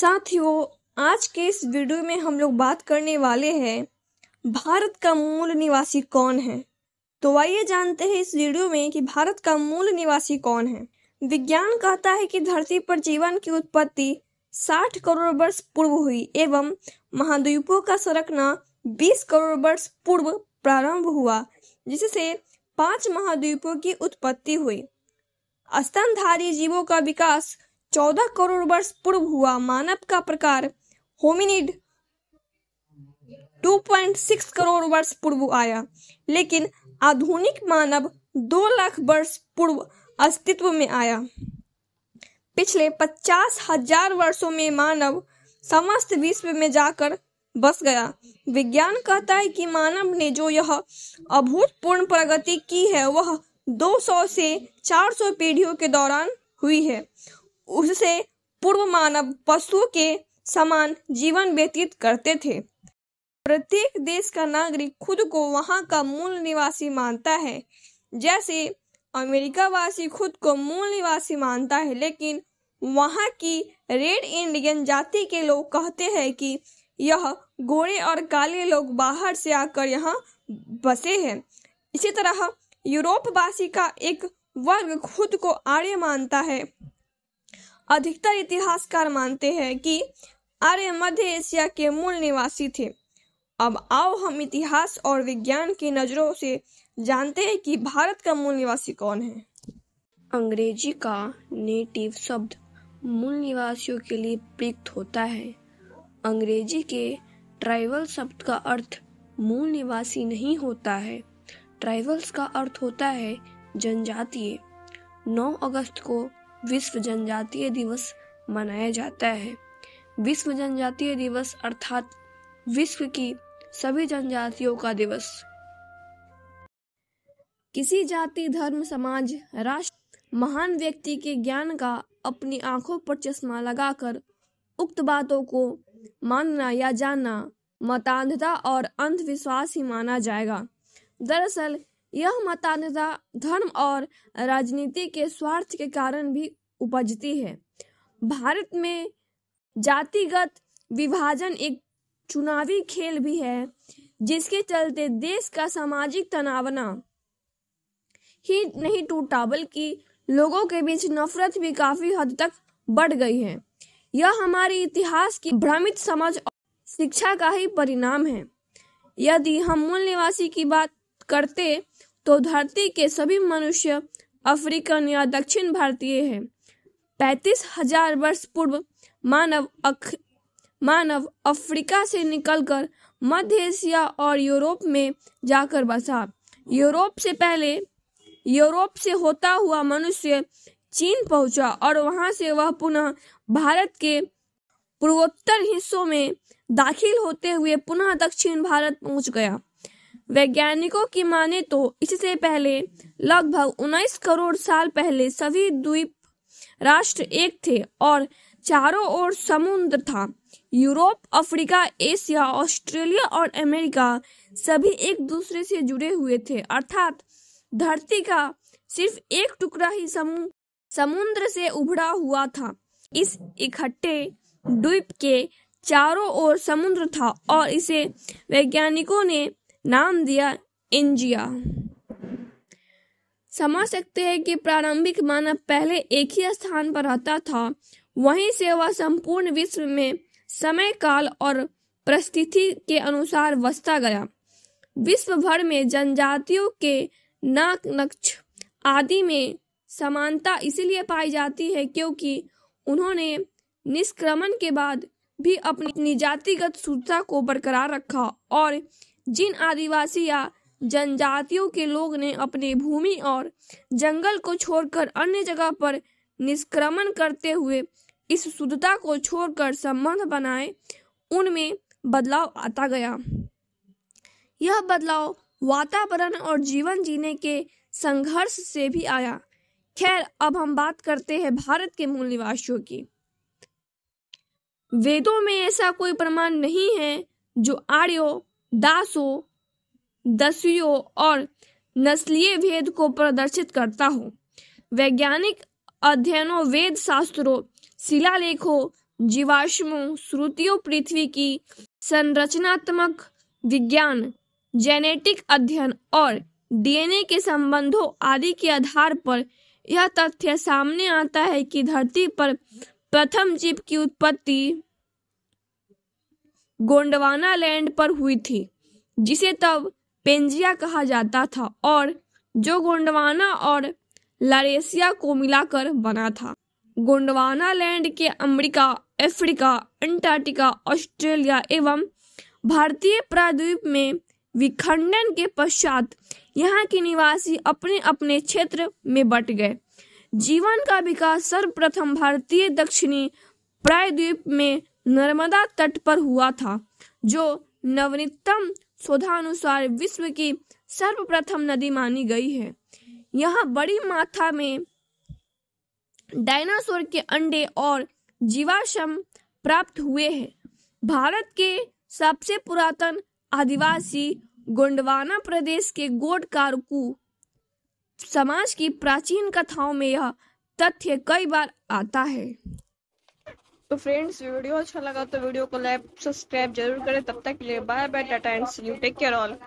साथियों आज के इस वीडियो में हम लोग बात करने वाले हैं भारत का मूल निवासी कौन है तो आइए जानते हैं इस वीडियो में कि भारत का मूल निवासी कौन है विज्ञान कहता है कि धरती पर जीवन की उत्पत्ति 60 करोड़ वर्ष पूर्व हुई एवं महाद्वीपों का सरकना 20 करोड़ वर्ष पूर्व प्रारंभ हुआ जिससे पांच महाद्वीपों की उत्पत्ति हुई स्तनधारी जीवों का विकास चौदह करोड़ वर्ष पूर्व हुआ मानव का प्रकार होमिनिड 2.6 करोड़ वर्ष पूर्व आया लेकिन आधुनिक मानव 2 लाख वर्ष पूर्व अस्तित्व में आया पिछले पचास हजार वर्षों में मानव समस्त विश्व में जाकर बस गया विज्ञान कहता है कि मानव ने जो यह अभूतपूर्ण प्रगति की है वह 200 से 400 पीढ़ियों के दौरान हुई है उससे पूर्व मानव पशुओं के समान जीवन व्यतीत करते थे प्रत्येक देश का नागरिक खुद को वहां का मूल निवासी मानता है जैसे अमेरिका वासी खुद को मूल निवासी मानता है लेकिन वहां की रेड इंडियन जाति के लोग कहते हैं कि यह गोरे और काले लोग बाहर से आकर यहाँ बसे हैं इसी तरह यूरोप वासी का एक वर्ग खुद को आर्य मानता है अधिकतर इतिहासकार मानते हैं कि आर्य मध्य एशिया के मूल निवासी थे अब आओ हम इतिहास और विज्ञान की नज़रों से जानते हैं कि भारत का मूल निवासी कौन है अंग्रेजी का नेटिव शब्द मूल निवासियों के लिए प्रयुक्त होता है अंग्रेजी के ट्राइबल शब्द का अर्थ मूल निवासी नहीं होता है ट्राइबल्स का अर्थ होता है जनजातीय 9 अगस्त को विश्व जनजातीय दिवस मनाया जाता है विश्व जनजातीय दिवस अर्थात विश्व की सभी जनजातियों का दिवस किसी जाति धर्म समाज राष्ट्र महान व्यक्ति के ज्ञान का अपनी आंखों पर चश्मा लगाकर उक्त बातों को मानना या जानना मतांधता और अंधविश्वास ही माना जाएगा दरअसल यह मतानता धर्म और राजनीति के स्वार्थ के कारण भी उपजती है भारत में जातिगत विभाजन एक चुनावी खेल भी है जिसके चलते देश का सामाजिक तनावना ही नहीं टूटा बल्कि लोगों के बीच नफरत भी काफी हद तक बढ़ गई है यह हमारे इतिहास की भ्रमित समझ और शिक्षा का ही परिणाम है यदि हम मूल निवासी की बात करते तो धरती के सभी मनुष्य अफ्रीकन या दक्षिण भारतीय हैं पैतीस हजार वर्ष पूर्व मानव अख, मानव अफ्रीका से निकलकर मध्य एशिया और यूरोप में जाकर बसा यूरोप से पहले यूरोप से होता हुआ मनुष्य चीन पहुंचा और वहां से वह पुनः भारत के पूर्वोत्तर हिस्सों में दाखिल होते हुए पुनः दक्षिण भारत पहुंच गया वैज्ञानिकों की माने तो इससे पहले लगभग 19 करोड़ साल पहले सभी द्वीप राष्ट्र एक थे और चारों ओर समुद्र था यूरोप अफ्रीका एशिया ऑस्ट्रेलिया और अमेरिका सभी एक दूसरे से जुड़े हुए थे अर्थात धरती का सिर्फ एक टुकड़ा ही समुद्र से उभरा हुआ था इस इकट्ठे द्वीप के चारों ओर समुद्र था और इसे वैज्ञानिकों ने नाम दिया इंजिया समझ सकते हैं कि प्रारंभिक मानव पहले एक ही स्थान पर रहता था वहीं से वह संपूर्ण विश्व में समय काल और परिस्थिति के अनुसार बसता गया विश्व भर में जनजातियों के नाक नक्श आदि में समानता इसीलिए पाई जाती है क्योंकि उन्होंने निष्क्रमण के बाद भी अपनी जातिगत सूचना को बरकरार रखा और जिन आदिवासी या जनजातियों के लोग ने अपनी भूमि और जंगल को छोड़कर अन्य जगह पर निष्क्रमण करते हुए इस शुद्धता को छोड़कर संबंध बनाए उनमें बदलाव आता गया यह बदलाव वातावरण और जीवन जीने के संघर्ष से भी आया खैर अब हम बात करते हैं भारत के मूल निवासियों की वेदों में ऐसा कोई प्रमाण नहीं है जो आर्यो दासों दस्युओं और नस्लीय भेद को प्रदर्शित करता हो वैज्ञानिक अध्ययनों वेद शास्त्रों शिलालेखों जीवाश्मों श्रुतियों पृथ्वी की संरचनात्मक विज्ञान जेनेटिक अध्ययन और डीएनए के संबंधों आदि के आधार पर यह तथ्य सामने आता है कि धरती पर प्रथम जीव की उत्पत्ति गोंडवाना लैंड पर हुई थी जिसे तब पेंजिया कहा जाता था और जो गोंडवाना और लारेसिया को मिलाकर बना था गोंडवाना लैंड के अमेरिका अफ्रीका अंटार्कटिका ऑस्ट्रेलिया एवं भारतीय प्रायद्वीप में विखंडन के पश्चात यहाँ के निवासी अपने अपने क्षेत्र में बट गए जीवन का विकास सर्वप्रथम भारतीय दक्षिणी प्रायद्वीप में नर्मदा तट पर हुआ था जो नवनीतम शोधानुसार विश्व की सर्वप्रथम नदी मानी गई है यहाँ बड़ी मात्रा में डायनासोर के अंडे और जीवाशम प्राप्त हुए हैं भारत के सबसे पुरातन आदिवासी गोंडवाना प्रदेश के गोड कारकू समाज की प्राचीन कथाओं में यह तथ्य कई बार आता है तो फ्रेंड्स वीडियो अच्छा लगा तो वीडियो को लाइक सब्सक्राइब जरूर करें तब तक के लिए bye bye tata and see you take care all